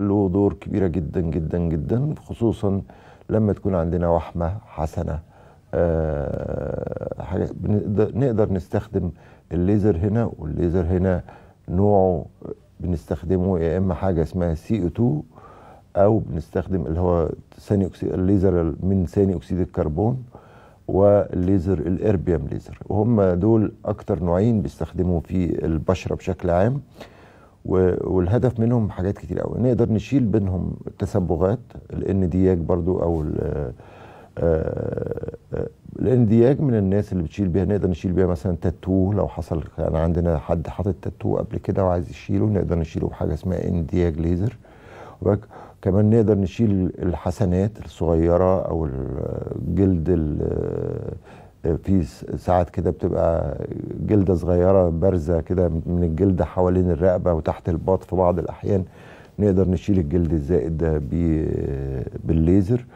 له دور كبيرة جدا جدا جدا خصوصا لما تكون عندنا وحمة حسنة آه نقدر نستخدم الليزر هنا والليزر هنا نوعه بنستخدمه يا اما حاجه اسمها سي او 2 او بنستخدم اللي هو ثاني اكسيد الليزر من ثاني اكسيد الكربون والليزر الاربيوم ليزر وهم دول اكتر نوعين بيستخدموا في البشره بشكل عام والهدف منهم حاجات كتير قوي نقدر نشيل بينهم التسبغات الان دياج برضو او الاندياج آه، آه، من الناس اللي بتشيل بيها نقدر نشيل بيها مثلا تاتو لو حصل كان عندنا حد حاطط تاتو قبل كده وعايز يشيله نقدر نشيله بحاجه اسمها اندياج ليزر كمان نقدر نشيل الحسنات الصغيره او الجلد آه، في ساعات كده بتبقى جلده صغيره بارزه كده من الجلده حوالين الرقبه وتحت الباط في بعض الاحيان نقدر نشيل الجلد الزائد ده بالليزر